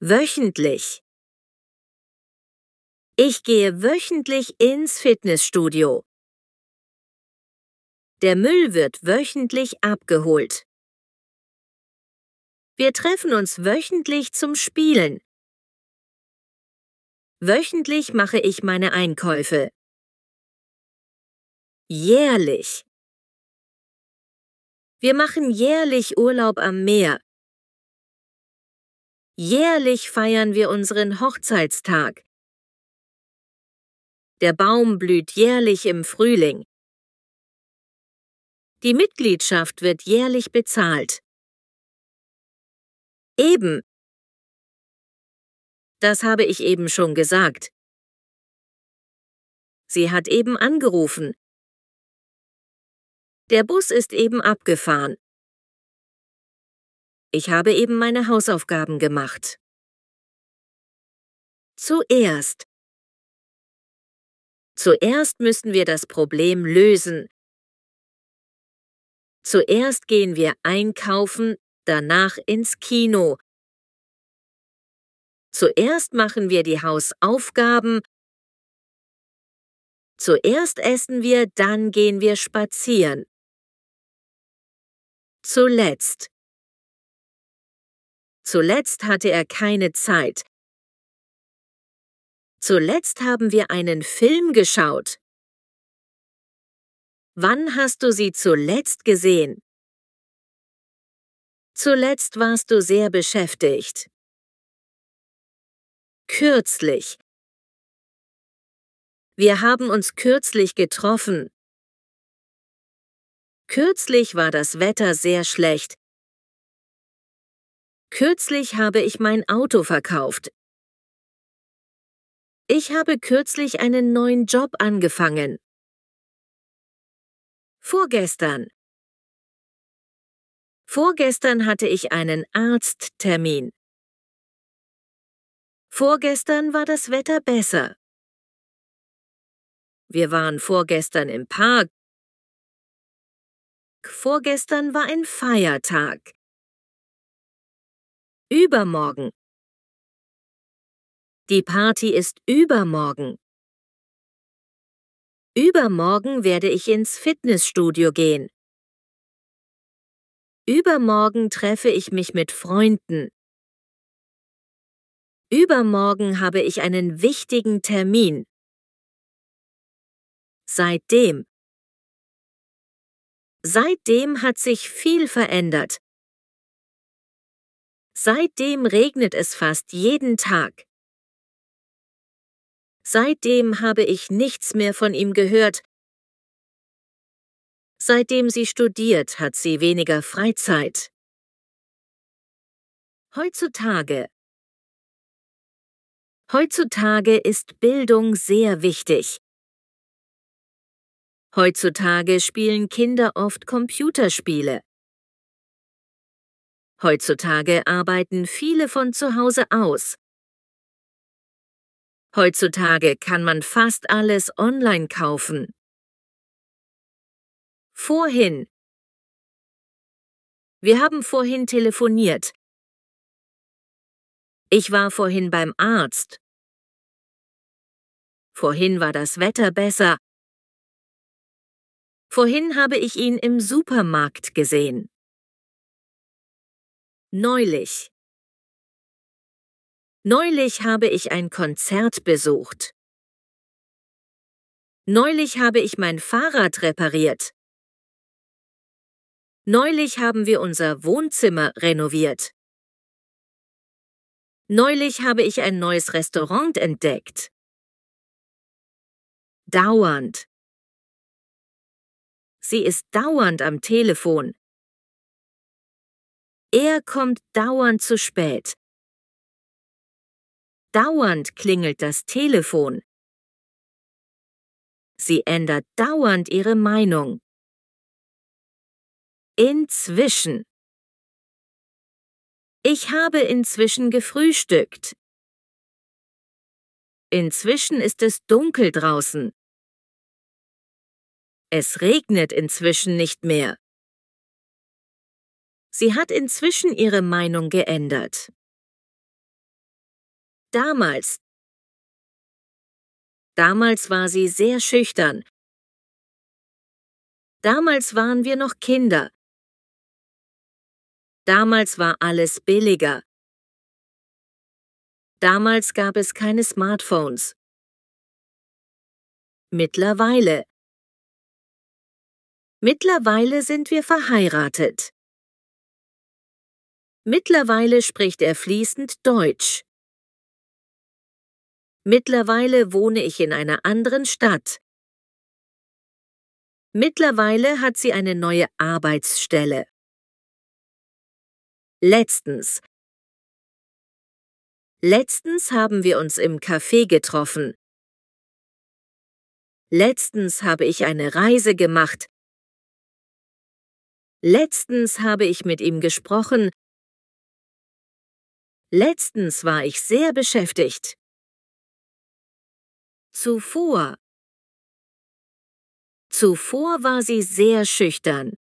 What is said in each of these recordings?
Wöchentlich. Ich gehe wöchentlich ins Fitnessstudio. Der Müll wird wöchentlich abgeholt. Wir treffen uns wöchentlich zum Spielen. Wöchentlich mache ich meine Einkäufe. Jährlich. Wir machen jährlich Urlaub am Meer. Jährlich feiern wir unseren Hochzeitstag. Der Baum blüht jährlich im Frühling. Die Mitgliedschaft wird jährlich bezahlt. Eben. Das habe ich eben schon gesagt. Sie hat eben angerufen. Der Bus ist eben abgefahren. Ich habe eben meine Hausaufgaben gemacht. Zuerst. Zuerst müssen wir das Problem lösen. Zuerst gehen wir einkaufen, danach ins Kino. Zuerst machen wir die Hausaufgaben. Zuerst essen wir, dann gehen wir spazieren. Zuletzt. Zuletzt hatte er keine Zeit. Zuletzt haben wir einen Film geschaut. Wann hast du sie zuletzt gesehen? Zuletzt warst du sehr beschäftigt. Kürzlich. Wir haben uns kürzlich getroffen. Kürzlich war das Wetter sehr schlecht. Kürzlich habe ich mein Auto verkauft. Ich habe kürzlich einen neuen Job angefangen. Vorgestern. Vorgestern hatte ich einen Arzttermin. Vorgestern war das Wetter besser. Wir waren vorgestern im Park. Vorgestern war ein Feiertag übermorgen. Die Party ist übermorgen. Übermorgen werde ich ins Fitnessstudio gehen. Übermorgen treffe ich mich mit Freunden. Übermorgen habe ich einen wichtigen Termin. Seitdem. Seitdem hat sich viel verändert. Seitdem regnet es fast jeden Tag. Seitdem habe ich nichts mehr von ihm gehört. Seitdem sie studiert, hat sie weniger Freizeit. Heutzutage Heutzutage ist Bildung sehr wichtig. Heutzutage spielen Kinder oft Computerspiele. Heutzutage arbeiten viele von zu Hause aus. Heutzutage kann man fast alles online kaufen. Vorhin. Wir haben vorhin telefoniert. Ich war vorhin beim Arzt. Vorhin war das Wetter besser. Vorhin habe ich ihn im Supermarkt gesehen. Neulich. Neulich habe ich ein Konzert besucht. Neulich habe ich mein Fahrrad repariert. Neulich haben wir unser Wohnzimmer renoviert. Neulich habe ich ein neues Restaurant entdeckt. Dauernd. Sie ist dauernd am Telefon. Er kommt dauernd zu spät. Dauernd klingelt das Telefon. Sie ändert dauernd ihre Meinung. Inzwischen. Ich habe inzwischen gefrühstückt. Inzwischen ist es dunkel draußen. Es regnet inzwischen nicht mehr. Sie hat inzwischen ihre Meinung geändert. Damals. Damals war sie sehr schüchtern. Damals waren wir noch Kinder. Damals war alles billiger. Damals gab es keine Smartphones. Mittlerweile. Mittlerweile sind wir verheiratet. Mittlerweile spricht er fließend Deutsch. Mittlerweile wohne ich in einer anderen Stadt. Mittlerweile hat sie eine neue Arbeitsstelle. Letztens. Letztens haben wir uns im Café getroffen. Letztens habe ich eine Reise gemacht. Letztens habe ich mit ihm gesprochen Letztens war ich sehr beschäftigt. Zuvor. Zuvor war sie sehr schüchtern.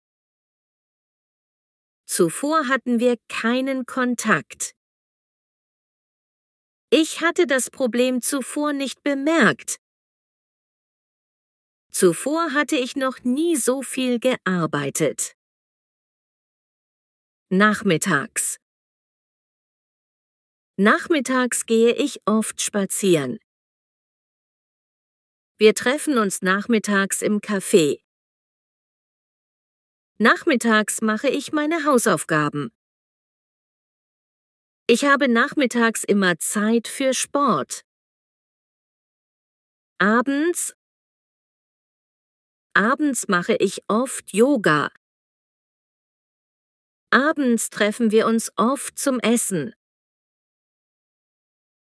Zuvor hatten wir keinen Kontakt. Ich hatte das Problem zuvor nicht bemerkt. Zuvor hatte ich noch nie so viel gearbeitet. Nachmittags. Nachmittags gehe ich oft spazieren. Wir treffen uns nachmittags im Café. Nachmittags mache ich meine Hausaufgaben. Ich habe nachmittags immer Zeit für Sport. Abends Abends mache ich oft Yoga. Abends treffen wir uns oft zum Essen.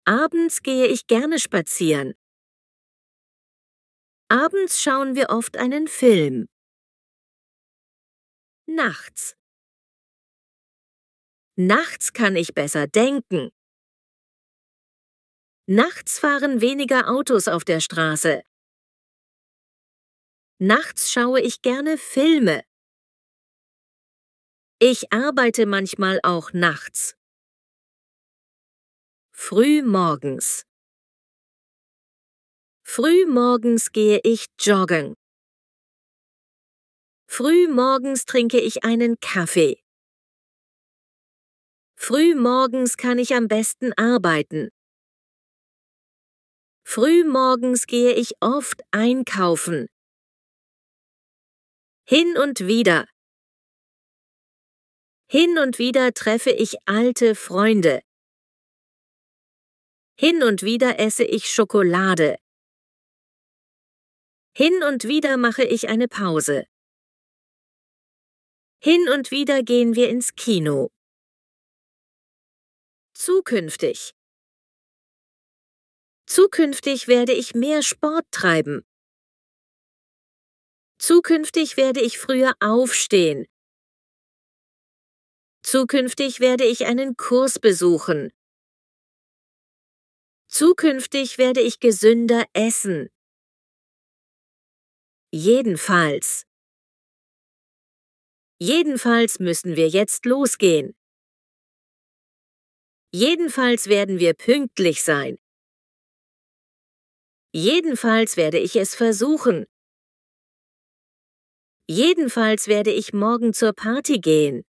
Abends gehe ich gerne spazieren. Abends schauen wir oft einen Film. Nachts. Nachts kann ich besser denken. Nachts fahren weniger Autos auf der Straße. Nachts schaue ich gerne Filme. Ich arbeite manchmal auch nachts. Frühmorgens. Frühmorgens gehe ich joggen. Frühmorgens trinke ich einen Kaffee. Frühmorgens kann ich am besten arbeiten. Frühmorgens gehe ich oft einkaufen. Hin und wieder. Hin und wieder treffe ich alte Freunde. Hin und wieder esse ich Schokolade. Hin und wieder mache ich eine Pause. Hin und wieder gehen wir ins Kino. Zukünftig. Zukünftig werde ich mehr Sport treiben. Zukünftig werde ich früher aufstehen. Zukünftig werde ich einen Kurs besuchen. Zukünftig werde ich gesünder essen. Jedenfalls. Jedenfalls müssen wir jetzt losgehen. Jedenfalls werden wir pünktlich sein. Jedenfalls werde ich es versuchen. Jedenfalls werde ich morgen zur Party gehen.